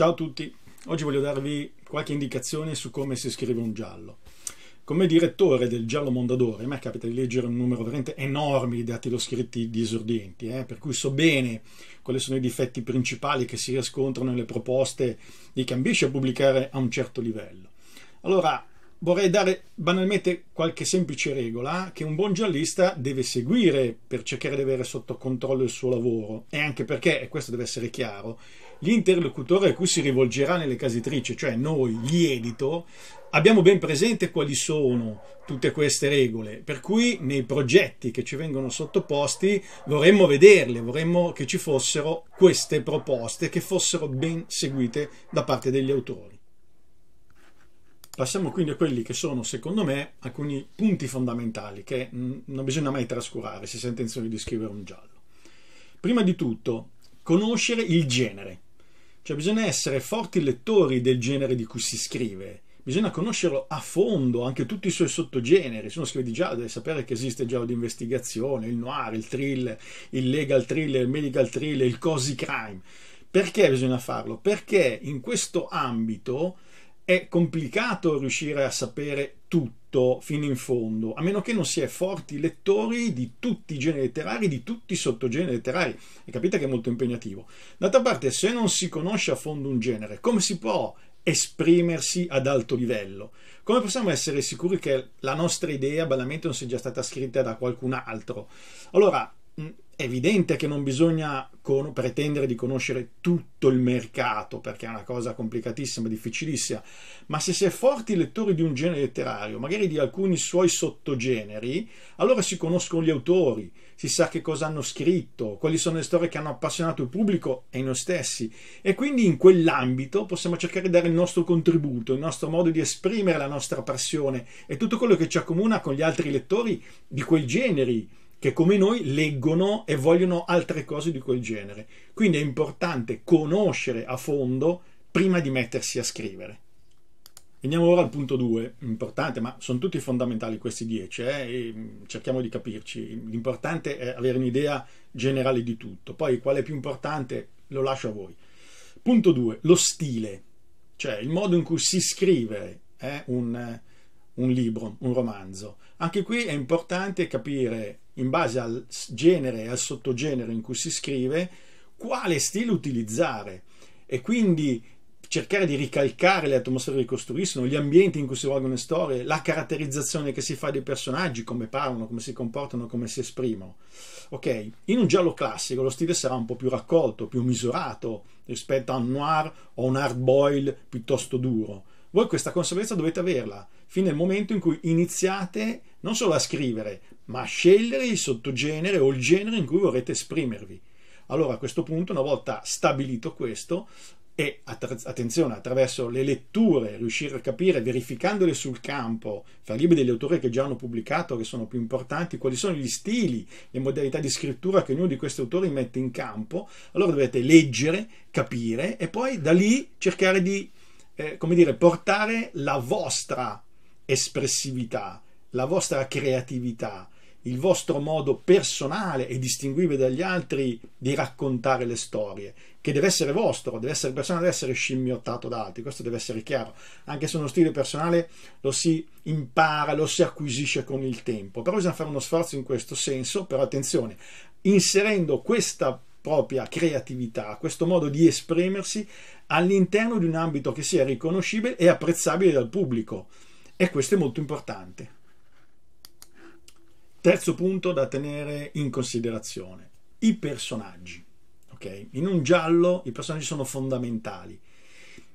Ciao a tutti, oggi voglio darvi qualche indicazione su come si scrive un giallo. Come direttore del Giallo Mondadori, a me capita di leggere un numero veramente enorme di dati dattiloscritti disordienti, eh, per cui so bene quali sono i difetti principali che si riscontrano nelle proposte di chi ambisce a pubblicare a un certo livello. Allora, vorrei dare banalmente qualche semplice regola eh, che un buon giallista deve seguire per cercare di avere sotto controllo il suo lavoro e anche perché, e questo deve essere chiaro, l'interlocutore a cui si rivolgerà nelle casitrici, cioè noi, gli editor, abbiamo ben presente quali sono tutte queste regole, per cui nei progetti che ci vengono sottoposti vorremmo vederle, vorremmo che ci fossero queste proposte che fossero ben seguite da parte degli autori. Passiamo quindi a quelli che sono, secondo me, alcuni punti fondamentali che mm, non bisogna mai trascurare se si ha intenzione di scrivere un giallo. Prima di tutto, conoscere il genere. Cioè bisogna essere forti lettori del genere di cui si scrive, bisogna conoscerlo a fondo, anche tutti i suoi sottogeneri. Se uno scrive di giallo deve sapere che esiste giallo di investigazione, il noir, il thriller, il legal thriller, il medical thriller, il cosy crime. Perché bisogna farlo? Perché in questo ambito è complicato riuscire a sapere tutto fino in fondo, a meno che non si è forti lettori di tutti i generi letterari, di tutti i sottogeneri letterari. E capite che è molto impegnativo. D'altra parte, se non si conosce a fondo un genere, come si può esprimersi ad alto livello? Come possiamo essere sicuri che la nostra idea banalmente non sia già stata scritta da qualcun altro? Allora, è evidente che non bisogna con, pretendere di conoscere tutto il mercato, perché è una cosa complicatissima, difficilissima, ma se si è forti lettori di un genere letterario, magari di alcuni suoi sottogeneri, allora si conoscono gli autori, si sa che cosa hanno scritto, quali sono le storie che hanno appassionato il pubblico e noi stessi. E quindi in quell'ambito possiamo cercare di dare il nostro contributo, il nostro modo di esprimere la nostra passione e tutto quello che ci accomuna con gli altri lettori di quei generi che come noi leggono e vogliono altre cose di quel genere. Quindi è importante conoscere a fondo prima di mettersi a scrivere. Veniamo ora al punto 2, importante, ma sono tutti fondamentali questi 10, eh? Mm, cerchiamo di capirci. L'importante è avere un'idea generale di tutto, poi quale è più importante lo lascio a voi. Punto 2, lo stile, cioè il modo in cui si scrive eh, un, un libro, un romanzo. Anche qui è importante capire in base al genere e al sottogenere in cui si scrive, quale stile utilizzare e quindi cercare di ricalcare le atmosfere che costruiscono, gli ambienti in cui si svolgono le storie, la caratterizzazione che si fa dei personaggi, come parlano, come si comportano, come si esprimono. Ok, in un giallo classico lo stile sarà un po' più raccolto, più misurato rispetto a un noir o un hard boil piuttosto duro voi questa consapevolezza dovete averla fino al momento in cui iniziate non solo a scrivere, ma a scegliere il sottogenere o il genere in cui vorrete esprimervi. Allora a questo punto, una volta stabilito questo, e att- attenzione, attraverso le letture, riuscire a capire, verificandole sul campo, fra libri degli autori che già hanno pubblicato, che sono più importanti, quali sono gli stili, le modalità di scrittura che ognuno di questi autori mette in campo, allora dovete leggere, capire e poi da lì cercare di eh, come dire, portare la vostra espressività, la vostra creatività, il vostro modo personale e distinguibile dagli altri di raccontare le storie, che deve essere vostro, deve essere personale, deve essere scimmiottato da altri, questo deve essere chiaro, anche se uno stile personale lo si impara, lo si acquisisce con il tempo, però bisogna fare uno sforzo in questo senso, però attenzione, inserendo questa propria creatività, questo modo di esprimersi all'interno di un ambito che sia riconoscibile e apprezzabile dal pubblico. E questo è molto importante. Terzo punto da tenere in considerazione, i personaggi. Okay? In un giallo i personaggi sono fondamentali.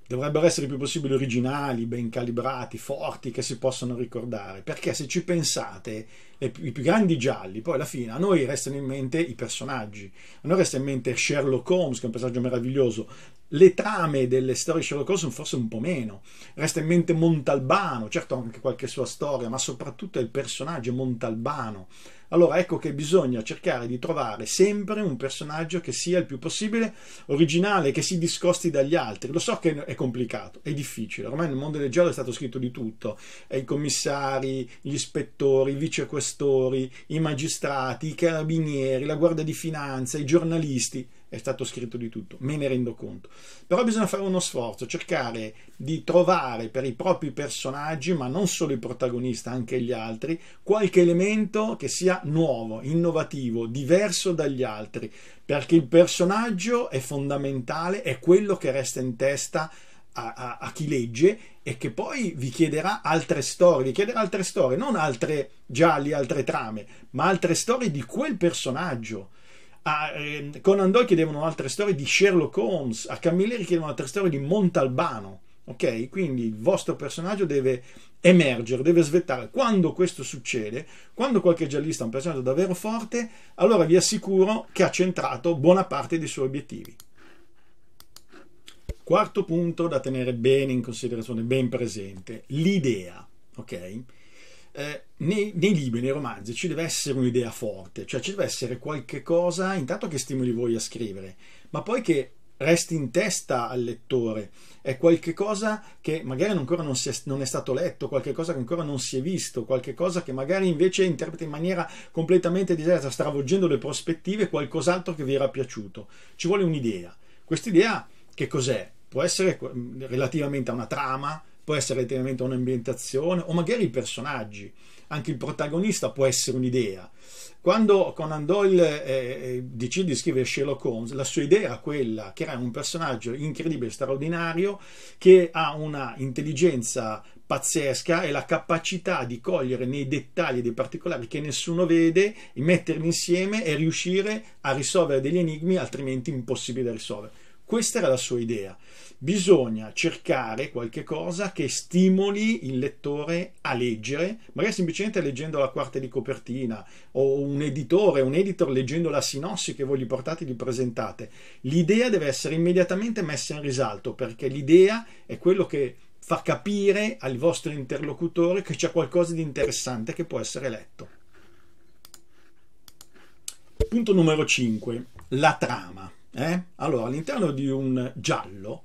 Dovrebbero essere il più possibile originali, ben calibrati, forti, che si possano ricordare. Perché se ci pensate, e i più grandi gialli, poi alla fine a noi restano in mente i personaggi, a noi resta in mente Sherlock Holmes, che è un personaggio meraviglioso, le trame delle storie di Sherlock Holmes sono forse un po' meno, resta in mente Montalbano, certo anche qualche sua storia, ma soprattutto il personaggio Montalbano. Allora ecco che bisogna cercare di trovare sempre un personaggio che sia il più possibile originale, che si discosti dagli altri. Lo so che è complicato, è difficile, ormai nel mondo del giallo è stato scritto di tutto, i commissari, gli ispettori, i vicequestatori, gestori, i magistrati, i carabinieri, la guardia di finanza, i giornalisti. È stato scritto di tutto, me ne rendo conto. Però bisogna fare uno sforzo, cercare di trovare per i propri personaggi, ma non solo il protagonista, anche gli altri, qualche elemento che sia nuovo, innovativo, diverso dagli altri, perché il personaggio è fondamentale, è quello che resta in testa a, a, a, chi legge e che poi vi chiederà altre storie, vi chiederà altre storie, non altre gialli, altre trame, ma altre storie di quel personaggio. A ehm, Conan Doyle chiedevano altre storie di Sherlock Holmes, a Camilleri chiedevano altre storie di Montalbano. Ok? Quindi il vostro personaggio deve emergere, deve svettare. Quando questo succede, quando qualche giallista ha un personaggio davvero forte, allora vi assicuro che ha centrato buona parte dei suoi obiettivi. Quarto punto da tenere bene in considerazione, ben presente, l'idea, ok? Eh, nei, nei, libri, nei romanzi ci deve essere un'idea forte, cioè ci deve essere qualche cosa intanto che stimoli voi a scrivere, ma poi che resti in testa al lettore, è qualche cosa che magari ancora non, è, non è stato letto, qualche cosa che ancora non si è visto, qualche cosa che magari invece interpreta in maniera completamente diversa, stravolgendo le prospettive, qualcos'altro che vi era piaciuto. Ci vuole un'idea. Quest'idea che cos'è? può essere relativamente a una trama, può essere relativamente a un'ambientazione o magari i personaggi. Anche il protagonista può essere un'idea. Quando Conan Doyle eh, eh, decide di scrivere Sherlock Holmes, la sua idea era quella, che era un personaggio incredibile, straordinario, che ha una intelligenza pazzesca e la capacità di cogliere nei dettagli dei particolari che nessuno vede, metterli insieme e riuscire a risolvere degli enigmi altrimenti impossibili da risolvere questa era la sua idea. Bisogna cercare qualche cosa che stimoli il lettore a leggere, magari semplicemente leggendo la quarta di copertina o un editore, un editor leggendo la sinossi che voi gli portate e gli presentate. L'idea deve essere immediatamente messa in risalto perché l'idea è quello che fa capire al vostro interlocutore che c'è qualcosa di interessante che può essere letto. Punto numero 5. La trama. Eh? Allora, all'interno di un giallo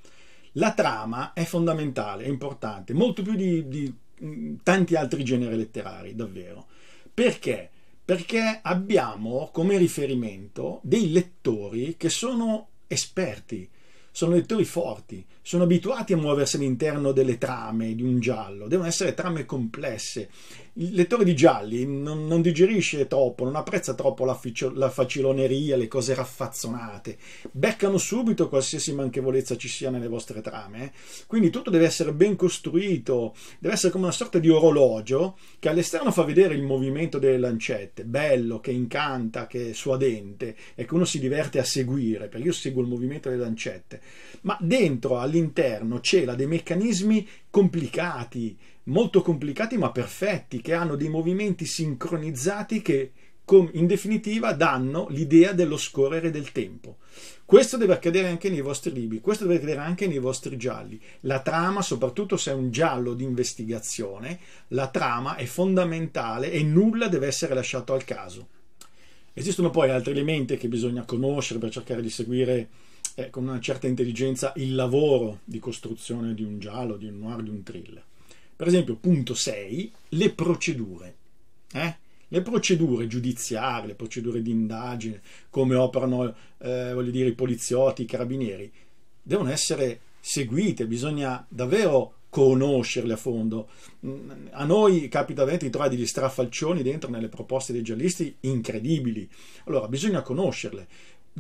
la trama è fondamentale, è importante, molto più di, di mm, tanti altri generi letterari, davvero. Perché? Perché abbiamo come riferimento dei lettori che sono esperti, sono lettori forti, sono abituati a muoversi all'interno delle trame di un giallo, devono essere trame complesse, il lettore di gialli non, non, digerisce troppo, non apprezza troppo la, ficio, la faciloneria, le cose raffazzonate. Beccano subito qualsiasi manchevolezza ci sia nelle vostre trame. Eh? Quindi tutto deve essere ben costruito, deve essere come una sorta di orologio che all'esterno fa vedere il movimento delle lancette, bello, che incanta, che è suadente e che uno si diverte a seguire, perché io seguo il movimento delle lancette. Ma dentro, all'interno, c'è la dei meccanismi complicati, molto complicati ma perfetti, che hanno dei movimenti sincronizzati che in definitiva danno l'idea dello scorrere del tempo. Questo deve accadere anche nei vostri libri, questo deve accadere anche nei vostri gialli. La trama, soprattutto se è un giallo di investigazione, la trama è fondamentale e nulla deve essere lasciato al caso. Esistono poi altri elementi che bisogna conoscere per cercare di seguire eh, con una certa intelligenza il lavoro di costruzione di un giallo, di un noir, di un thriller. Per esempio, punto 6, le procedure. Eh? Le procedure giudiziarie, le procedure di indagine, come operano eh, dire, i poliziotti, i carabinieri, devono essere seguite, bisogna davvero conoscerle a fondo. Mm, a noi capita veramente di trovare degli strafalcioni dentro nelle proposte dei giallisti incredibili. Allora, bisogna conoscerle.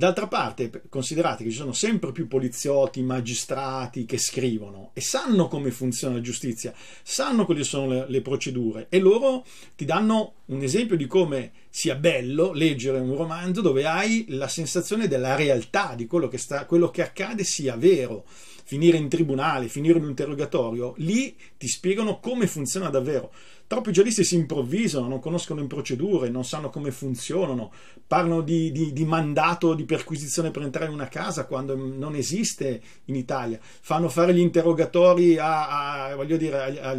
D'altra parte, considerate che ci sono sempre più poliziotti, magistrati che scrivono e sanno come funziona la giustizia, sanno quali sono le, le, procedure e loro ti danno un esempio di come sia bello leggere un romanzo dove hai la sensazione della realtà, di quello che, sta, quello che accade sia vero finire in tribunale, finire in un interrogatorio, lì ti spiegano come funziona davvero. Troppi giornalisti si improvvisano, non conoscono le procedure, non sanno come funzionano, parlano di, di, di, mandato di perquisizione per entrare in una casa quando non esiste in Italia, fanno fare gli interrogatori a, a, dire, a,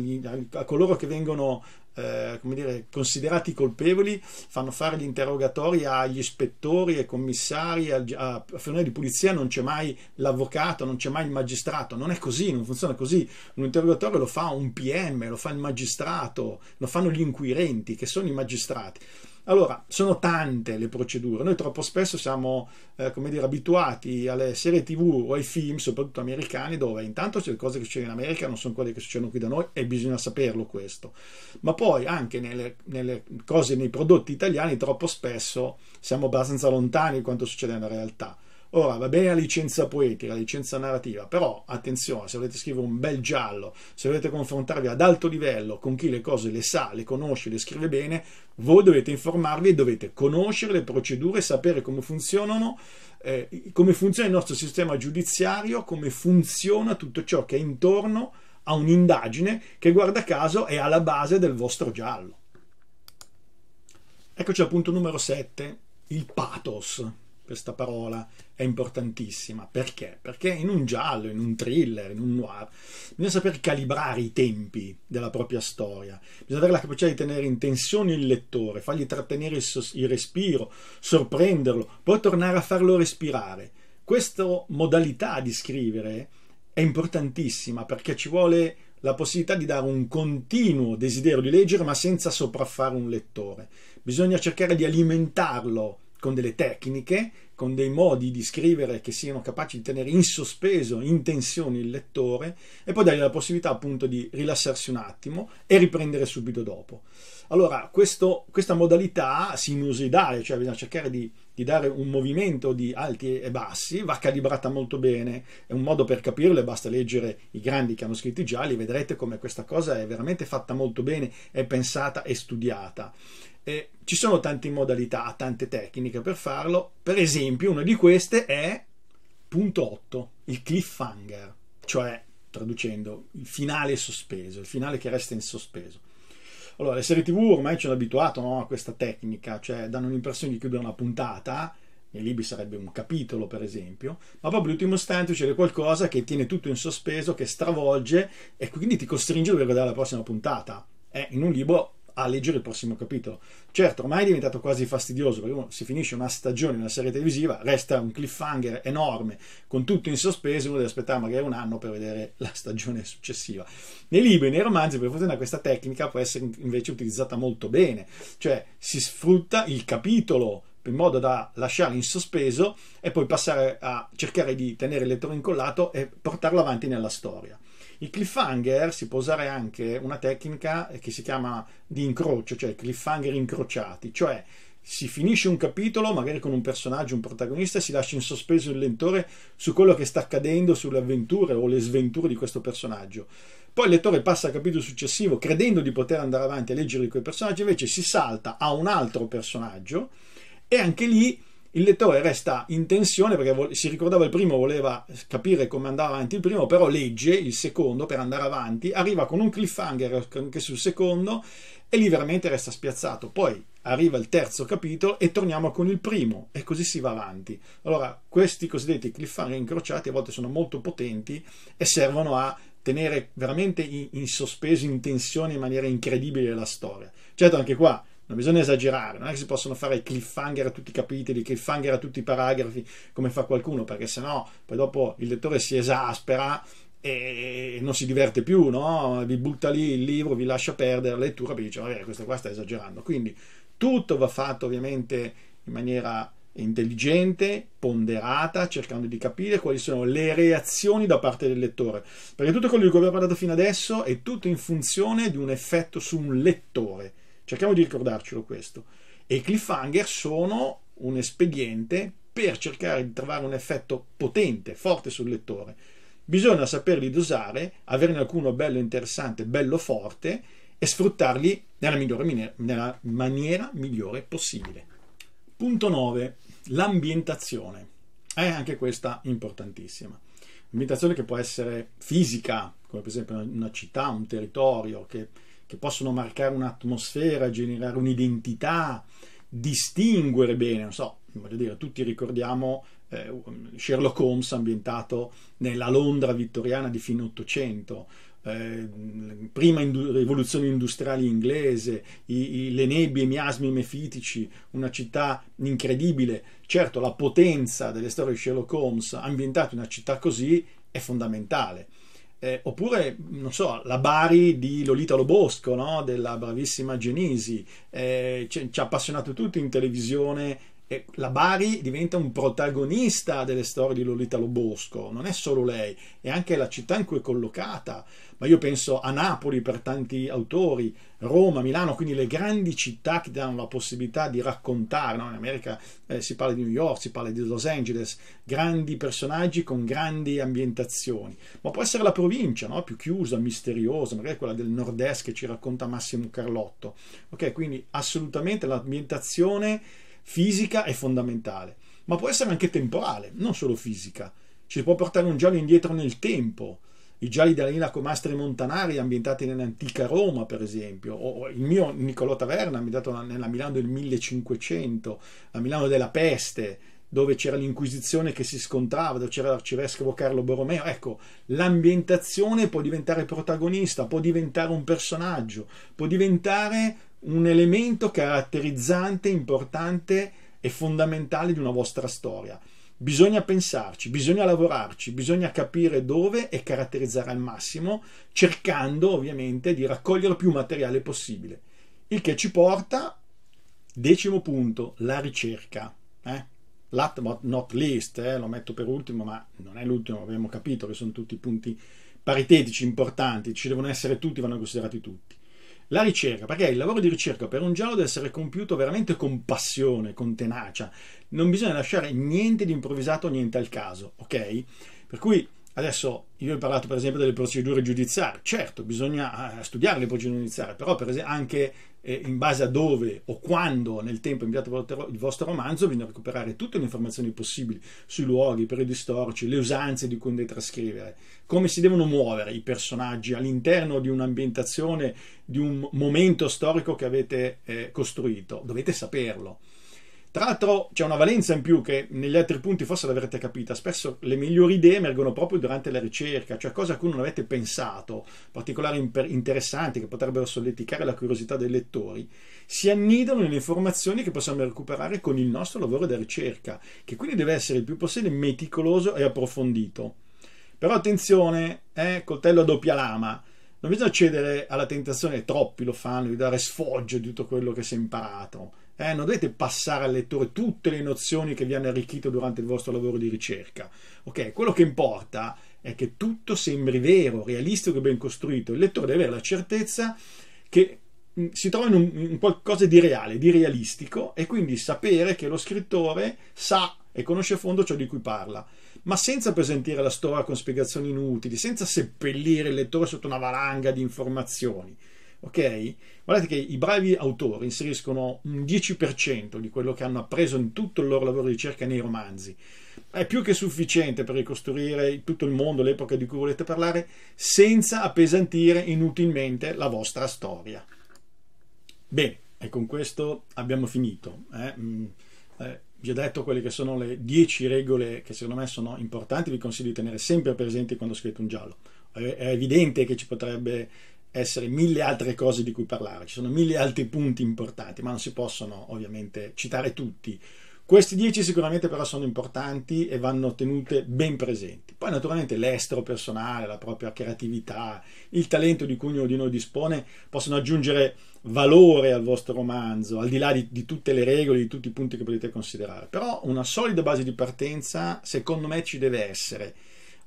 a coloro che vengono eh, come dire, considerati colpevoli, fanno fare gli interrogatori agli ispettori, ai commissari, al, a, a di polizia, non c'è mai l'avvocato, non c'è mai il magistrato, non è così, non funziona così. Un interrogatorio lo fa un PM, lo fa il magistrato, lo fanno gli inquirenti, che sono i magistrati. Allora, sono tante le procedure, noi troppo spesso siamo eh, come dire, abituati alle serie tv o ai film, soprattutto americani, dove intanto le cose che succedono in America non sono quelle che succedono qui da noi e bisogna saperlo questo, ma poi anche nelle, nelle cose, nei prodotti italiani, troppo spesso siamo abbastanza lontani di quanto succede nella realtà. Ora, va bene la licenza poetica, la licenza narrativa, però attenzione, se volete scrivere un bel giallo, se volete confrontarvi ad alto livello con chi le cose le sa, le conosce, le scrive bene, voi dovete informarvi e dovete conoscere le procedure, sapere come funzionano, eh, come funziona il nostro sistema giudiziario, come funziona tutto ciò che è intorno a un'indagine che guarda caso è alla base del vostro giallo. Eccoci al punto numero 7, il pathos questa parola è importantissima. Perché? Perché in un giallo, in un thriller, in un noir, bisogna saper calibrare i tempi della propria storia, bisogna avere la capacità di tenere in tensione il lettore, fargli trattenere il, sos- il respiro, sorprenderlo, poi tornare a farlo respirare. Questa modalità di scrivere è importantissima perché ci vuole la possibilità di dare un continuo desiderio di leggere ma senza sopraffare un lettore. Bisogna cercare di alimentarlo con delle tecniche, con dei modi di scrivere che siano capaci di tenere in sospeso, in tensione il lettore e poi dargli la possibilità appunto di rilassarsi un attimo e riprendere subito dopo. Allora, questo, questa modalità sinusoidale, cioè bisogna cercare di, di, dare un movimento di alti e bassi, va calibrata molto bene. È un modo per capirlo e basta leggere i grandi che hanno scritto i gialli, vedrete come questa cosa è veramente fatta molto bene, è pensata e studiata. Eh, ci sono tante modalità, tante tecniche per farlo. Per esempio, una di queste è punto 8, il cliffhanger, cioè traducendo il finale sospeso, il finale che resta in sospeso. Allora, le serie TV ormai ci hanno abituato no, a questa tecnica, cioè danno l'impressione di chiudere una puntata, nei libri sarebbe un capitolo per esempio, ma proprio l'ultimo istante c'è qualcosa che tiene tutto in sospeso, che stravolge e quindi ti costringe a guardare la prossima puntata. Eh, in un libro a leggere il prossimo capitolo. Certo, ormai è diventato quasi fastidioso perché si finisce una stagione, una serie televisiva, resta un cliffhanger enorme con tutto in sospeso, uno deve aspettare magari un anno per vedere la stagione successiva. Nei libri, nei romanzi, per fortuna questa tecnica può essere invece utilizzata molto bene, cioè si sfrutta il capitolo in modo da lasciare in sospeso e poi passare a cercare di tenere il lettore incollato e portarlo avanti nella storia. I cliffhanger si può usare anche una tecnica che si chiama di incrocio, cioè cliffhanger incrociati, cioè si finisce un capitolo, magari con un personaggio, un protagonista, e si lascia in sospeso il lettore su quello che sta accadendo, sulle avventure o le sventure di questo personaggio. Poi il lettore passa al capitolo successivo credendo di poter andare avanti a leggere quei personaggi, invece si salta a un altro personaggio e anche lì il lettore resta in tensione perché si ricordava il primo, voleva capire come andava avanti il primo, però legge il secondo per andare avanti, arriva con un cliffhanger anche sul secondo e lì veramente resta spiazzato. Poi arriva il terzo capitolo e torniamo con il primo e così si va avanti. Allora, questi cosiddetti cliffhanger incrociati a volte sono molto potenti e servono a tenere veramente in, in sospeso, in tensione in maniera incredibile la storia. Certo, anche qua non bisogna esagerare, non è che si possono fare cliffhanger a tutti i capitoli, cliffhanger a tutti i paragrafi, come fa qualcuno, perché sennò poi dopo il lettore si esaspera e non si diverte più, no? vi butta lì il libro, vi lascia perdere la lettura perché dice, vabbè, questo qua sta esagerando. Quindi tutto va fatto ovviamente in maniera intelligente, ponderata, cercando di capire quali sono le reazioni da parte del lettore. Perché tutto quello di cui abbiamo parlato fino adesso è tutto in funzione di un effetto su un lettore. Cerchiamo di ricordarcelo questo. E i cliffhanger sono un espediente per cercare di trovare un effetto potente, forte sul lettore. Bisogna saperli dosare, averne alcuno bello interessante, bello forte e sfruttarli nella, migliore, nella maniera migliore possibile. Punto 9. L'ambientazione. È anche questa importantissima. L'ambientazione che può essere fisica, come per esempio una città, un territorio, che che possono marcare un'atmosfera, generare un'identità, distinguere bene, non so, voglio dire, tutti ricordiamo eh, Sherlock Holmes ambientato nella Londra vittoriana di fine 800, eh, prima indu- rivoluzione industriale inglese, i, i, le nebbie, i miasmi mefitici, una città incredibile. Certo, la potenza delle storie di Sherlock Holmes ambientate in una città così è fondamentale. Eh, oppure, non so, la Bari di Lolita Lobosco, no? della bravissima Genisi, eh, ci, ci, ha appassionato tutti in televisione la Bari diventa un protagonista delle storie di Lolita Lobosco, non è solo lei, è anche la città in cui è collocata, ma io penso a Napoli per tanti autori, Roma, Milano, quindi le grandi città che danno la possibilità di raccontare, no? in America eh, si parla di New York, si parla di Los Angeles, grandi personaggi con grandi ambientazioni, ma può essere la provincia, no? più chiusa, misteriosa, magari quella del nord-est che ci racconta Massimo Carlotto. Ok, quindi assolutamente l'ambientazione fisica è fondamentale, ma può essere anche temporale, non solo fisica. Ci può portare un giallo indietro nel tempo, i gialli della Nina Comastri Montanari ambientati nell'antica Roma, per esempio, o il mio Niccolò Taverna ambientato nella Milano del 1500, la Milano della peste, dove c'era l'Inquisizione che si scontrava, dove c'era l'arcivescovo Carlo Borromeo. Ecco, l'ambientazione può diventare protagonista, può diventare un personaggio, può diventare un elemento caratterizzante, importante e fondamentale di una vostra storia. Bisogna pensarci, bisogna lavorarci, bisogna capire dove e caratterizzare al massimo, cercando ovviamente di raccogliere più materiale possibile. Il che ci porta, decimo punto, la ricerca. Eh? Last but not least, eh? lo metto per ultimo, ma non è l'ultimo, abbiamo capito che sono tutti punti paritetici importanti, ci devono essere tutti, vanno considerati tutti la ricerca, perché il lavoro di ricerca per un giallo deve essere compiuto veramente con passione, con tenacia, non bisogna lasciare niente di improvvisato, niente al caso, ok? Per cui adesso io ho parlato per esempio delle procedure giudiziarie, certo bisogna eh, studiare le procedure giudiziarie, però per esempio anche eh, in base a dove o quando nel tempo inviate il vostro romanzo, bisogna recuperare tutte le informazioni possibili sui luoghi, i periodi storici, le usanze di cui andate a trascrivere, come si devono muovere i personaggi all'interno di un'ambientazione, di un momento storico che avete eh, costruito. Dovete saperlo. Tra l'altro c'è una valenza in più che negli altri punti forse l'avrete capita, spesso le migliori idee emergono proprio durante la ricerca, cioè cose a cui non avete pensato, particolari interessanti che potrebbero solleticare la curiosità dei lettori, si annidano nelle informazioni che possiamo recuperare con il nostro lavoro da ricerca, che quindi deve essere il più possibile meticoloso e approfondito. Però attenzione, eh, coltello a doppia lama, non bisogna cedere alla tentazione, troppi lo fanno, di dare sfoggio di tutto quello che si è imparato. Eh, non dovete passare al lettore tutte le nozioni che vi hanno arricchito durante il vostro lavoro di ricerca. Ok, quello che importa è che tutto sembri vero, realistico e ben costruito. Il lettore deve avere la certezza che mm, si trova in, un, in qualcosa di reale, di realistico, e quindi sapere che lo scrittore sa e conosce a fondo ciò di cui parla ma senza presentare la storia con spiegazioni inutili, senza seppellire il lettore sotto una valanga di informazioni. Ok? Guardate che i bravi autori inseriscono un 10% di quello che hanno appreso in tutto il loro lavoro di ricerca nei romanzi. È più che sufficiente per ricostruire tutto il mondo, l'epoca di cui volete parlare, senza appesantire inutilmente la vostra storia. Bene, e con questo abbiamo finito. eh, mm, eh vi ho detto quelle che sono le 10 regole che secondo me sono importanti, vi consiglio di tenere sempre presenti quando scrivete un giallo. È evidente che ci potrebbe essere mille altre cose di cui parlare, ci sono mille altri punti importanti, ma non si possono ovviamente citare tutti. Questi 10 sicuramente però sono importanti e vanno tenute ben presenti. Poi naturalmente l'estero personale, la propria creatività, il talento di cui ognuno di noi dispone possono aggiungere valore al vostro romanzo, al di là di, di tutte le regole, di tutti i punti che potete considerare. Però una solida base di partenza secondo me ci deve essere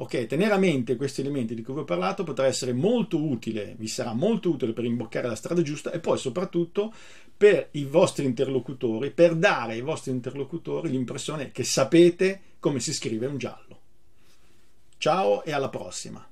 Ok, tenere a mente questi elementi di cui vi ho parlato potrà essere molto utile, vi sarà molto utile per imboccare la strada giusta e poi soprattutto per i vostri interlocutori, per dare ai vostri interlocutori l'impressione che sapete come si scrive un giallo. Ciao e alla prossima!